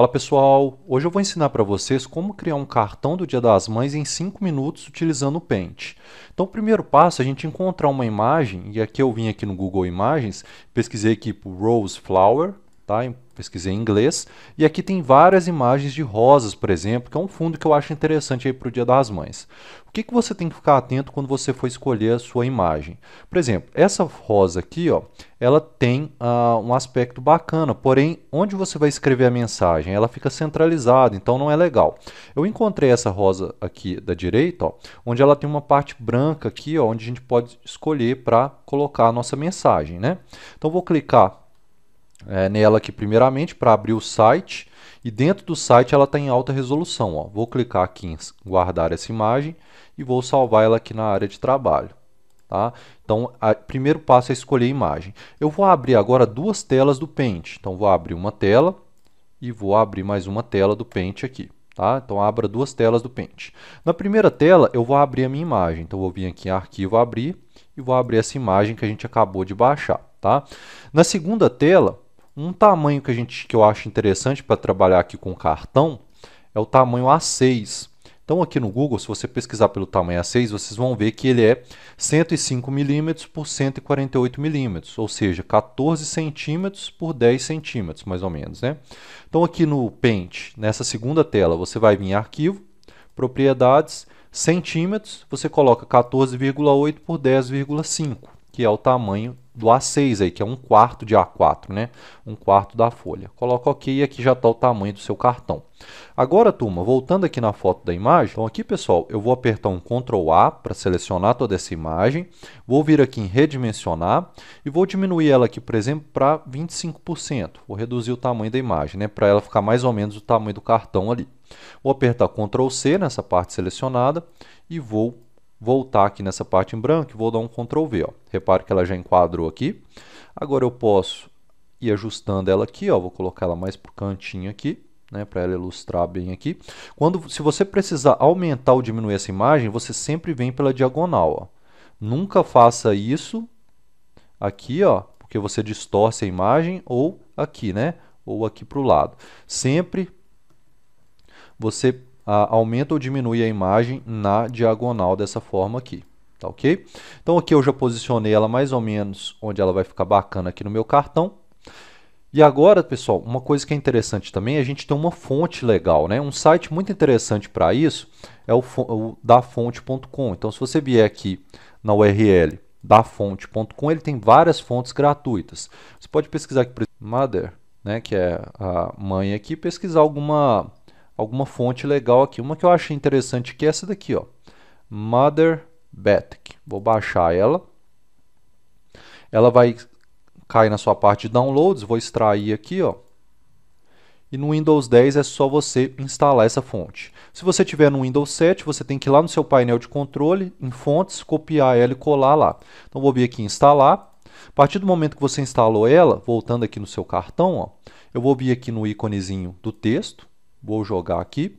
Fala pessoal, hoje eu vou ensinar para vocês como criar um cartão do Dia das Mães em 5 minutos utilizando o Paint. Então o primeiro passo é a gente encontrar uma imagem, e aqui eu vim aqui no Google Imagens, pesquisei aqui por Rose Flower, tá? pesquisei em inglês. E aqui tem várias imagens de rosas, por exemplo, que é um fundo que eu acho interessante para o Dia das Mães. O que, que você tem que ficar atento quando você for escolher a sua imagem? Por exemplo, essa rosa aqui, ó, ela tem uh, um aspecto bacana, porém, onde você vai escrever a mensagem? Ela fica centralizada, então não é legal. Eu encontrei essa rosa aqui da direita, ó, onde ela tem uma parte branca aqui, ó, onde a gente pode escolher para colocar a nossa mensagem. Né? Então, vou clicar é, nela aqui primeiramente para abrir o site e dentro do site ela está em alta resolução. Ó. Vou clicar aqui em guardar essa imagem e vou salvar ela aqui na área de trabalho. Tá? Então, o primeiro passo é escolher a imagem. Eu vou abrir agora duas telas do Paint. Então, vou abrir uma tela e vou abrir mais uma tela do Paint aqui. Tá? Então, abra duas telas do Paint. Na primeira tela, eu vou abrir a minha imagem. Então, vou vir aqui em Arquivo, Abrir e vou abrir essa imagem que a gente acabou de baixar. Tá? Na segunda tela, um tamanho que a gente que eu acho interessante para trabalhar aqui com cartão é o tamanho A6. Então aqui no Google, se você pesquisar pelo tamanho A6, vocês vão ver que ele é 105 mm por 148 mm, ou seja, 14 centímetros por 10 centímetros, mais ou menos, né? Então aqui no Paint, nessa segunda tela, você vai vir em arquivo, propriedades, centímetros, você coloca 14,8 por 10,5, que é o tamanho do A6 aí, que é um quarto de A4, né? Um quarto da folha. Coloca OK e aqui já está o tamanho do seu cartão. Agora, turma, voltando aqui na foto da imagem, então aqui, pessoal, eu vou apertar um Ctrl A para selecionar toda essa imagem, vou vir aqui em redimensionar e vou diminuir ela aqui, por exemplo, para 25%. Vou reduzir o tamanho da imagem, né, para ela ficar mais ou menos o tamanho do cartão ali. Vou apertar Ctrl C nessa parte selecionada e vou voltar aqui nessa parte em branco e vou dar um Ctrl V. Ó. Repare que ela já enquadrou aqui. Agora eu posso ir ajustando ela aqui, ó. vou colocar ela mais para o cantinho aqui. Né, para ela ilustrar bem aqui. Quando, se você precisar aumentar ou diminuir essa imagem, você sempre vem pela diagonal. Ó. Nunca faça isso aqui, ó, porque você distorce a imagem, ou aqui, né? Ou aqui para o lado. Sempre você a, aumenta ou diminui a imagem na diagonal dessa forma aqui. Tá ok? Então aqui eu já posicionei ela mais ou menos onde ela vai ficar bacana aqui no meu cartão. E agora, pessoal, uma coisa que é interessante também a gente tem uma fonte legal, né? Um site muito interessante para isso é o, o dafonte.com. Então, se você vier aqui na URL dafonte.com, ele tem várias fontes gratuitas. Você pode pesquisar aqui por exemplo, Mother, né, que é a mãe aqui, pesquisar alguma alguma fonte legal aqui. Uma que eu achei interessante que é essa daqui, ó. Mother Batic. Vou baixar ela. Ela vai cair na sua parte de downloads, vou extrair aqui, ó. E no Windows 10 é só você instalar essa fonte. Se você tiver no Windows 7, você tem que ir lá no seu painel de controle, em fontes, copiar ela e colar lá. Então vou vir aqui em instalar. A partir do momento que você instalou ela, voltando aqui no seu cartão, ó, eu vou vir aqui no íconezinho do texto, Vou jogar aqui.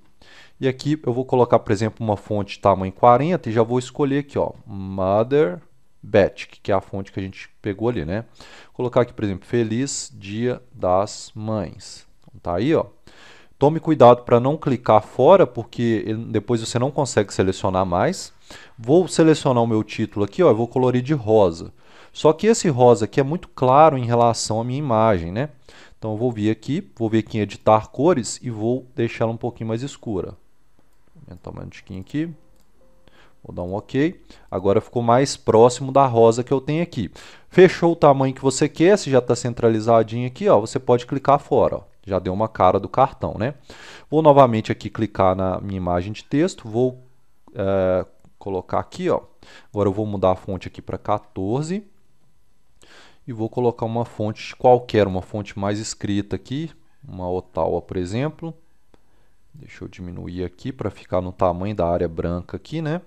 E aqui eu vou colocar, por exemplo, uma fonte tamanho 40 e já vou escolher aqui, ó, Mother Batch, que é a fonte que a gente pegou ali, né? Vou colocar aqui, por exemplo, Feliz Dia das Mães. Então, tá aí, ó. Tome cuidado para não clicar fora, porque depois você não consegue selecionar mais. Vou selecionar o meu título aqui, ó, eu vou colorir de rosa. Só que esse rosa aqui é muito claro em relação à minha imagem, né? Então eu vou vir aqui, vou vir aqui em editar cores e vou deixar ela um pouquinho mais escura. Vou aumentar um tiquinho aqui. Vou dar um OK. Agora ficou mais próximo da rosa que eu tenho aqui. Fechou o tamanho que você quer, se já está centralizadinho aqui, ó, você pode clicar fora. Ó. Já deu uma cara do cartão, né? Vou novamente aqui clicar na minha imagem de texto, vou é, colocar aqui, ó. Agora eu vou mudar a fonte aqui para 14 e vou colocar uma fonte qualquer, uma fonte mais escrita aqui, uma Ottawa, por exemplo. Deixa eu diminuir aqui para ficar no tamanho da área branca aqui, né?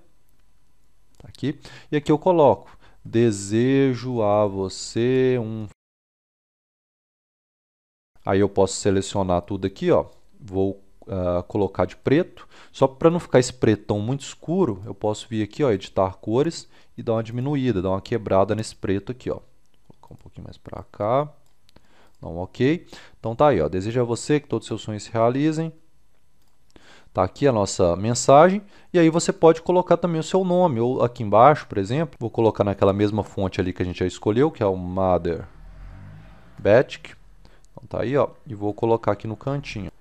Tá aqui. E aqui eu coloco, desejo a você um... Aí eu posso selecionar tudo aqui, ó. Vou uh, colocar de preto. Só para não ficar esse pretão muito escuro, eu posso vir aqui, ó, editar cores e dar uma diminuída, dar uma quebrada nesse preto aqui, ó um pouquinho mais para cá. Não, ok. Então tá aí, ó. Desejo a você que todos os seus sonhos se realizem. Tá aqui a nossa mensagem. E aí você pode colocar também o seu nome. Ou aqui embaixo, por exemplo. Vou colocar naquela mesma fonte ali que a gente já escolheu, que é o Mother Batic. Então tá aí, ó. E vou colocar aqui no cantinho.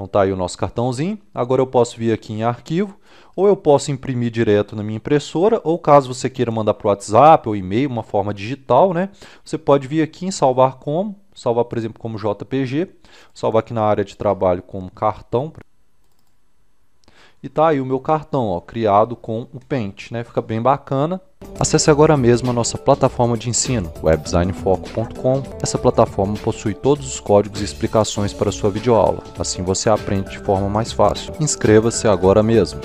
Então está aí o nosso cartãozinho. Agora eu posso vir aqui em arquivo, ou eu posso imprimir direto na minha impressora, ou caso você queira mandar para o WhatsApp ou e-mail, uma forma digital, né? Você pode vir aqui em salvar como, salvar por exemplo como JPG, salvar aqui na área de trabalho como cartão. E tá aí o meu cartão, ó, criado com o Paint, né? Fica bem bacana. Acesse agora mesmo a nossa plataforma de ensino, webdesignfoco.com. Essa plataforma possui todos os códigos e explicações para sua videoaula. Assim você aprende de forma mais fácil. Inscreva-se agora mesmo.